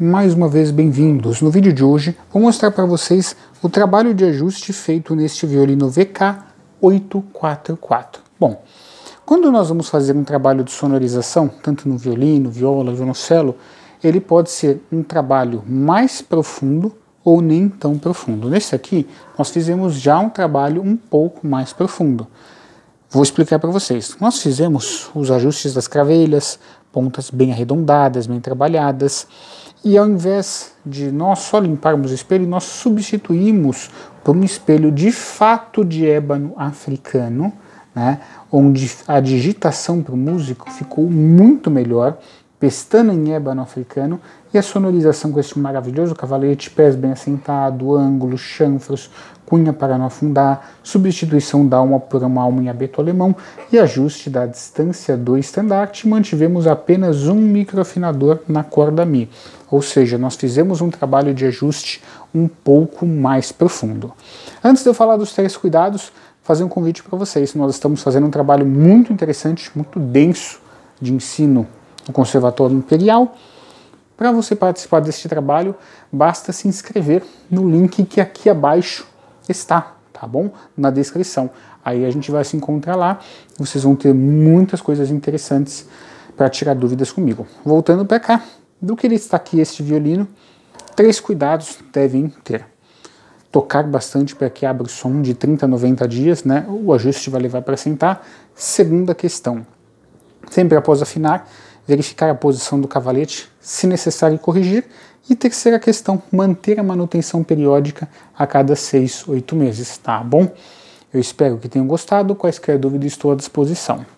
Mais uma vez bem-vindos! No vídeo de hoje vou mostrar para vocês o trabalho de ajuste feito neste violino VK844. Bom, quando nós vamos fazer um trabalho de sonorização, tanto no violino, viola, violoncelo, ele pode ser um trabalho mais profundo ou nem tão profundo. Nesse aqui, nós fizemos já um trabalho um pouco mais profundo. Vou explicar para vocês. Nós fizemos os ajustes das cravelhas, pontas bem arredondadas, bem trabalhadas, e ao invés de nós só limparmos o espelho, nós substituímos por um espelho de fato de ébano africano, né, onde a digitação para o músico ficou muito melhor pestana em ébano africano e a sonorização com este maravilhoso cavalete, pés bem assentado, ângulos, chanfros, cunha para não afundar, substituição da alma por uma alma em abeto alemão e ajuste da distância do estandarte, mantivemos apenas um microafinador na corda Mi, ou seja, nós fizemos um trabalho de ajuste um pouco mais profundo. Antes de eu falar dos três cuidados, fazer um convite para vocês. Nós estamos fazendo um trabalho muito interessante, muito denso de ensino do Conservatório Imperial. Para você participar deste trabalho, basta se inscrever no link que aqui abaixo está, tá bom? Na descrição. Aí a gente vai se encontrar lá. Vocês vão ter muitas coisas interessantes para tirar dúvidas comigo. Voltando para cá, do que está aqui este violino, três cuidados devem ter. Tocar bastante para que abra o som de 30 a 90 dias, né? O ajuste vai levar para sentar. Segunda questão, sempre após afinar, verificar a posição do cavalete, se necessário corrigir, e terceira questão, manter a manutenção periódica a cada 6, 8 meses, tá bom? Eu espero que tenham gostado, quaisquer dúvidas estou à disposição.